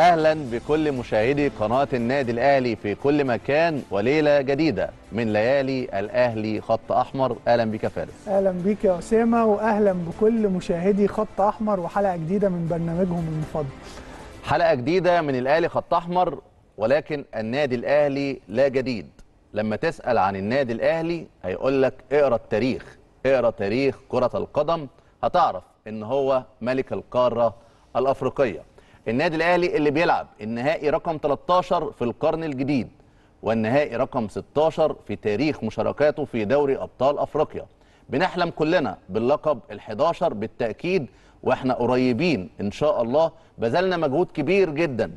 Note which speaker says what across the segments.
Speaker 1: اهلا بكل مشاهدي قناه النادي الاهلي في كل مكان وليله جديده من ليالي الاهلي خط احمر اهلا بك يا فارس اهلا بك يا اسامه واهلا بكل مشاهدي خط احمر وحلقه جديده من برنامجهم المفضل حلقه جديده من الاهلي خط احمر ولكن النادي الاهلي لا جديد لما تسال عن النادي الاهلي هيقول لك اقرا التاريخ اقرا تاريخ كره القدم هتعرف ان هو ملك القاره الافريقيه النادي الاهلي اللي بيلعب النهائي رقم 13 في القرن الجديد والنهائي رقم 16 في تاريخ مشاركاته في دوري ابطال افريقيا بنحلم كلنا باللقب ال11 بالتاكيد واحنا قريبين ان شاء الله بذلنا مجهود كبير جدا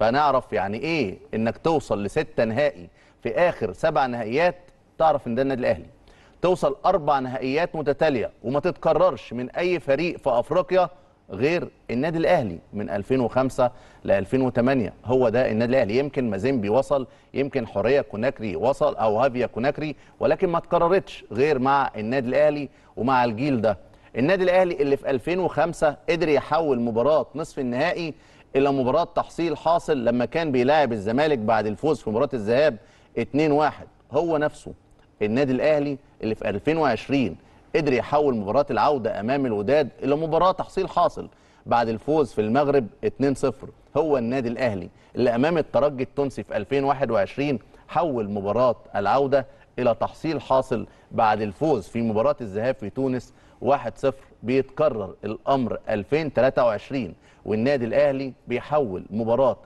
Speaker 1: فنعرف يعني ايه انك توصل لستة نهائي في اخر سبع نهائيات تعرف ان ده النادي الاهلي توصل اربع نهائيات متتاليه وما تتكررش من اي فريق في افريقيا غير النادي الاهلي من 2005 ل 2008 هو ده النادي الاهلي يمكن مازيمبي وصل يمكن حوريه كوناكري وصل او هافيا كوناكري ولكن ما اتكررتش غير مع النادي الاهلي ومع الجيل ده النادي الاهلي اللي في 2005 قدر يحول مباراه نصف النهائي الى مباراه تحصيل حاصل لما كان بيلاعب الزمالك بعد الفوز في مباراه الذهاب 2-1 هو نفسه النادي الاهلي اللي في 2020 قدر يحول مباراة العودة أمام الوداد إلى مباراة تحصيل حاصل بعد الفوز في المغرب 2-0 هو النادي الأهلي اللي أمام الترجي التونسي في 2021 حول مباراة العودة إلى تحصيل حاصل بعد الفوز في مباراة الذهاب في تونس 1-0 بيتكرر الأمر 2023 والنادي الأهلي بيحول مباراة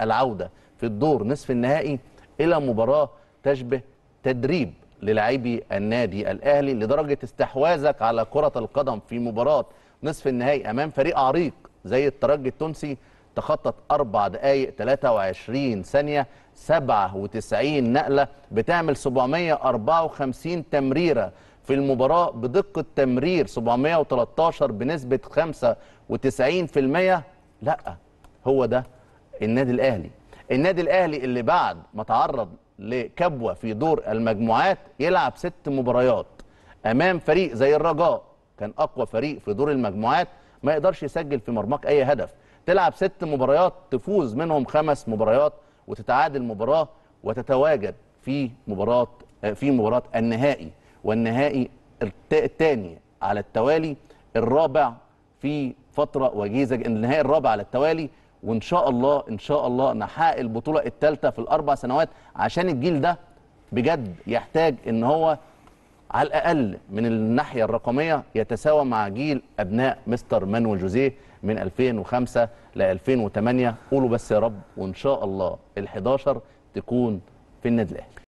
Speaker 1: العودة في الدور نصف النهائي إلى مباراة تشبه تدريب للاعبي النادي الاهلي لدرجه استحواذك على كره القدم في مباراه نصف النهائي امام فريق عريق زي الترجي التونسي تخطت أربع دقايق 23 ثانية 97 نقلة بتعمل 754 تمريرة في المباراة بدقة تمرير 713 بنسبة 95% لا هو ده النادي الأهلي النادي الاهلي اللي بعد ما تعرض لكبوه في دور المجموعات يلعب ست مباريات امام فريق زي الرجاء كان اقوى فريق في دور المجموعات ما يقدرش يسجل في مرماك اي هدف تلعب ست مباريات تفوز منهم خمس مباريات وتتعادل مباراه وتتواجد في مباراه في مباراه النهائي والنهائي الثاني على التوالي الرابع في فتره وجيزه النهائي الرابع على التوالي وان شاء الله ان شاء الله نحقق البطوله الثالثه في الاربع سنوات عشان الجيل ده بجد يحتاج ان هو على الاقل من الناحيه الرقميه يتساوى مع جيل ابناء مستر مانويل جوزيه من 2005 ل 2008 قولوا بس يا رب وان شاء الله ال11 تكون في النادي الاهلي